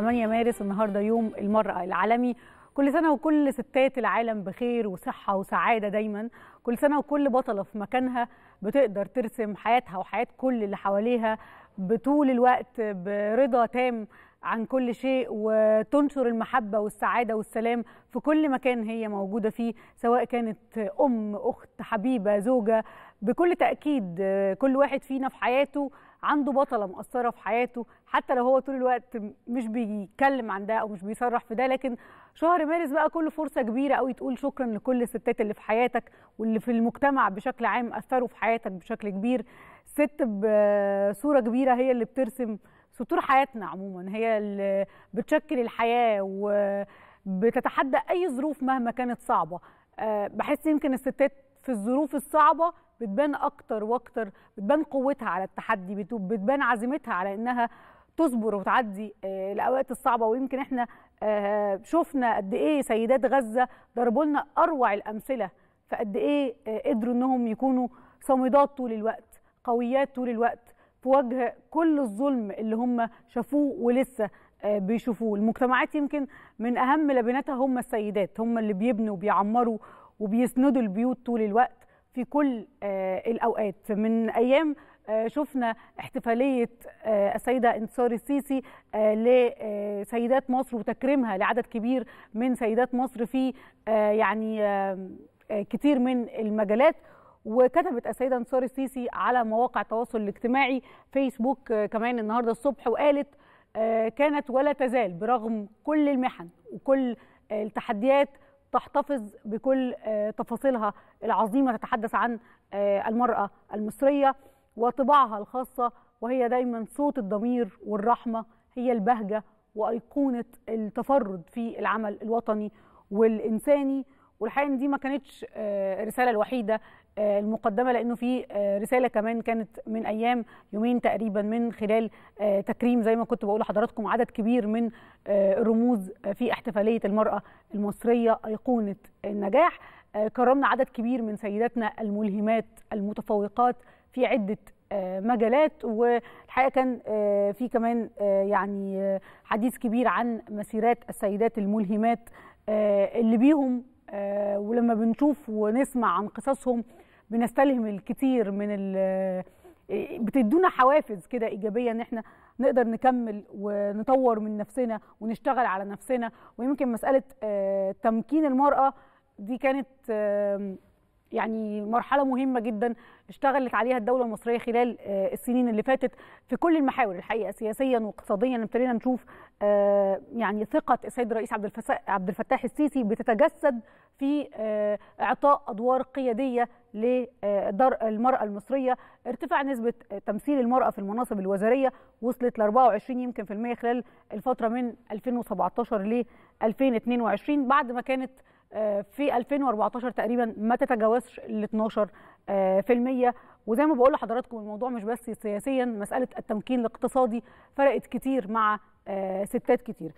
8 مارس النهارده يوم المرأة العالمي كل سنة وكل ستات العالم بخير وصحة وسعادة دايما كل سنة وكل بطلة في مكانها بتقدر ترسم حياتها وحياة كل اللي حواليها بطول الوقت برضا تام عن كل شيء وتنشر المحبة والسعادة والسلام في كل مكان هي موجودة فيه سواء كانت أم أخت حبيبة زوجة بكل تأكيد كل واحد فينا في حياته عنده بطلة مؤثرة في حياته حتى لو هو طول الوقت مش بيتكلم عن ده أو مش بيصرح في ده لكن شهر مارس بقى كله فرصة كبيرة قوي تقول شكرا لكل الستات اللي في حياتك واللي في المجتمع بشكل عام أثروا في حياتك بشكل كبير ست بصورة كبيرة هي اللي بترسم سطور حياتنا عموما هي اللي بتشكل الحياه وبتتحدى اي ظروف مهما كانت صعبه آه، بحس يمكن الستات في الظروف الصعبه بتبان اكتر واكتر بتبان قوتها على التحدي بتبان عزيمتها على انها تصبر وتعدي آه، الاوقات الصعبه ويمكن احنا آه، شفنا قد ايه سيدات غزه ضربوا لنا اروع الامثله فقد ايه قدروا انهم يكونوا صامدات طول الوقت قويات طول الوقت في وجه كل الظلم اللي هم شافوه ولسه آه، بيشوفوه المجتمعات يمكن من اهم لبناتها هم السيدات هم اللي بيبنوا وبيعمروا وبيسندوا البيوت طول الوقت في كل آه، الاوقات من ايام آه، شفنا احتفالية السيدة انتصار السيسي لسيدات مصر وتكريمها لعدد كبير من سيدات مصر في يعني كتير من المجالات وكتبت السيده انصار السيسي على مواقع التواصل الاجتماعي فيسبوك آه، كمان النهارده الصبح وقالت آه، كانت ولا تزال برغم كل المحن وكل آه، التحديات تحتفظ بكل تفاصيلها العظيمه تتحدث عن المراه المصريه وطباعها الخاصه وهي دايما صوت الضمير والرحمه هي البهجه وايقونه التفرد في العمل الوطني والانساني والحقيقه ان دي ما كانتش آه، الرساله الوحيده آه، المقدمه لانه في آه، رساله كمان كانت من ايام يومين تقريبا من خلال تكريم زي ما كنت بقول لحضراتكم عدد كبير من الرموز في احتفاليه المراه المصريه ايقونه النجاح كرمنا عدد كبير من سيداتنا الملهمات المتفوقات في عده مجالات والحقيقه كان في كمان يعني حديث كبير عن مسيرات السيدات الملهمات اللي بيهم آه، ولما بنشوف ونسمع عن قصصهم بنستلهم الكثير من ال آه، بتدونا حوافز كده ايجابيه ان احنا نقدر نكمل ونطور من نفسنا ونشتغل على نفسنا ويمكن مساله آه، تمكين المراه دي كانت يعني مرحله مهمه جدا اشتغلت عليها الدوله المصريه خلال آه، السنين اللي فاتت في كل المحاور الحقيقه سياسيا واقتصاديا ابتدينا نشوف آه، يعني ثقه السيد الرئيس عبد الفتاح السيسي بتتجسد في آه، اعطاء ادوار قياديه للمراه المصريه ارتفاع نسبه تمثيل المراه في المناصب الوزاريه وصلت ل 24 يمكن في المية خلال الفتره من 2017 ل 2022 بعد ما كانت آه، في 2014 تقريبا ما تتجاوزش ال 12% آه، وزي ما بقول لحضراتكم الموضوع مش بس سياسيا مساله التمكين الاقتصادي فرقت كتير مع آه، ستات كتير